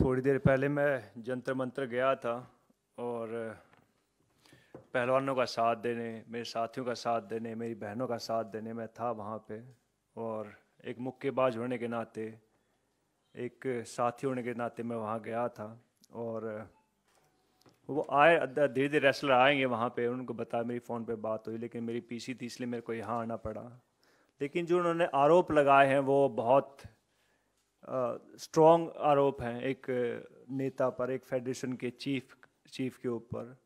थोड़ी देर पहले मैं जंतर मंत्र गया था और पहलवानों का साथ देने मेरे साथियों का साथ देने मेरी बहनों का साथ देने मैं था वहाँ पे और एक मुक्केबाज होने के नाते एक साथी होने के नाते मैं वहाँ गया था और वो आए धीरे धीरे रेसलर आएंगे वहाँ पे उनको बताया मेरी फ़ोन पे बात हुई लेकिन मेरी पीसी थी इसलिए मेरे को यहाँ आना पड़ा लेकिन जो उन्होंने आरोप लगाए हैं वो बहुत स्ट्रॉन्ग आरोप हैं एक नेता पर एक फेडरेशन के चीफ चीफ के ऊपर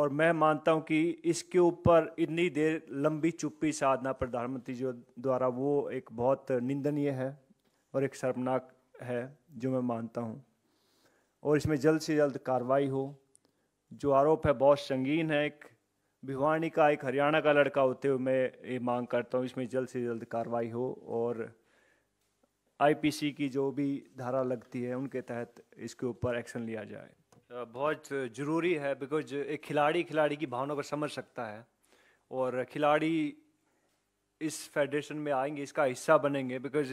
और मैं मानता हूं कि इसके ऊपर इतनी देर लंबी चुप्पी साधना प्रधानमंत्री जी द्वारा वो एक बहुत निंदनीय है और एक शर्मनाक है जो मैं मानता हूं और इसमें जल्द से जल्द कार्रवाई हो जो आरोप है बहुत संगीन है एक भिवानी का एक हरियाणा का लड़का होते हुए मैं ये मांग करता हूँ इसमें जल्द से जल्द कार्रवाई हो और आईपीसी की जो भी धारा लगती है उनके तहत इसके ऊपर एक्शन लिया जाए बहुत ज़रूरी है बिकॉज एक खिलाड़ी खिलाड़ी की भावना को समझ सकता है और खिलाड़ी इस फेडरेशन में आएंगे इसका हिस्सा बनेंगे बिकॉज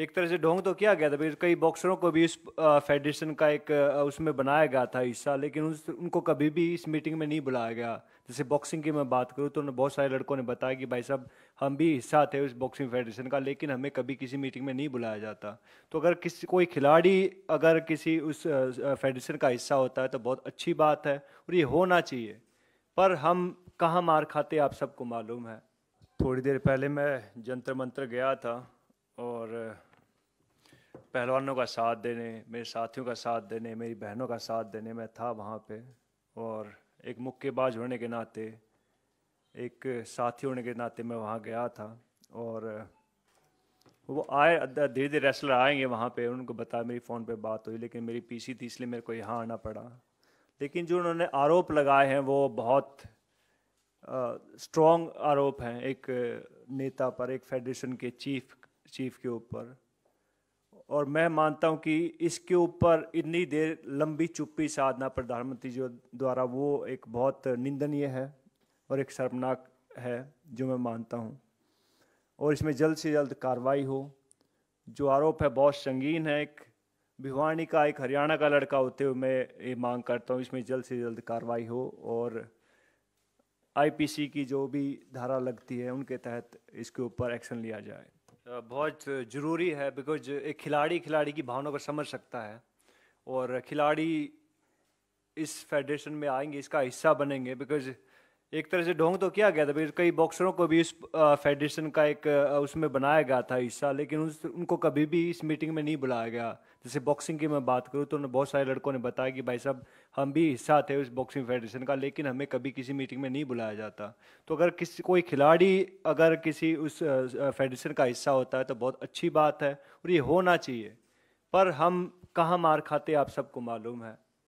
एक तरह से ढोंग तो किया गया था कई बॉक्सरों को भी इस फेडरेशन का एक उसमें बनाया गया था हिस्सा लेकिन उस उनको कभी भी इस मीटिंग में नहीं बुलाया गया जैसे बॉक्सिंग की मैं बात करूँ तो उन्होंने बहुत सारे लड़कों ने बताया कि भाई साहब हम भी हिस्सा थे उस बॉक्सिंग फेडरेशन का लेकिन हमें कभी किसी मीटिंग में नहीं बुलाया जाता तो अगर किसी कोई खिलाड़ी अगर किसी उस फेडरेशन का हिस्सा होता है तो बहुत अच्छी बात है और ये होना चाहिए पर हम कहाँ मार खाते आप सबको मालूम है थोड़ी देर पहले मैं जंतर मंत्र गया था और पहलवानों का साथ देने मेरे साथियों का साथ देने मेरी बहनों का साथ देने मैं था वहाँ पे और एक मुक्केबाज होने के नाते एक साथी होने के नाते मैं वहाँ गया था और वो आए धीरे धीरे रेसलर आएंगे वहाँ पे उनको बताया मेरी फ़ोन पे बात हुई लेकिन मेरी पीसी थी इसलिए मेरे को यहाँ आना पड़ा लेकिन जो उन्होंने आरोप लगाए हैं वो बहुत स्ट्रॉन्ग आरोप हैं एक नेता पर एक फेडरेशन के चीफ चीफ के ऊपर और मैं मानता हूं कि इसके ऊपर इतनी देर लंबी चुप्पी साधना प्रधानमंत्री जी द्वारा वो एक बहुत निंदनीय है और एक शर्मनाक है जो मैं मानता हूं और इसमें जल्द से जल्द कार्रवाई हो जो आरोप है बहुत संगीन है एक भिवानी का एक हरियाणा का लड़का होते हुए मैं ये मांग करता हूँ इसमें जल्द से जल्द कार्रवाई हो और आईपीसी की जो भी धारा लगती है उनके तहत इसके ऊपर एक्शन लिया जाए बहुत ज़रूरी है बिकॉज एक खिलाड़ी खिलाड़ी की भावना को समझ सकता है और खिलाड़ी इस फेडरेशन में आएंगे इसका हिस्सा बनेंगे बिकॉज एक तरह से ढोंग तो किया गया था कई बॉक्सरों को भी इस फेडरेशन का एक उसमें बनाया गया था हिस्सा लेकिन उस उनको कभी भी इस मीटिंग में नहीं बुलाया गया जैसे बॉक्सिंग की मैं बात करूँ तो उन्होंने बहुत सारे लड़कों ने बताया कि भाई साहब हम भी हिस्सा थे उस बॉक्सिंग फेडरेशन का लेकिन हमें कभी किसी मीटिंग में नहीं बुलाया जाता तो अगर किसी कोई खिलाड़ी अगर किसी उस फेडरेशन का हिस्सा होता है तो बहुत अच्छी बात है और ये होना चाहिए पर हम कहाँ मार खाते आप सबको मालूम है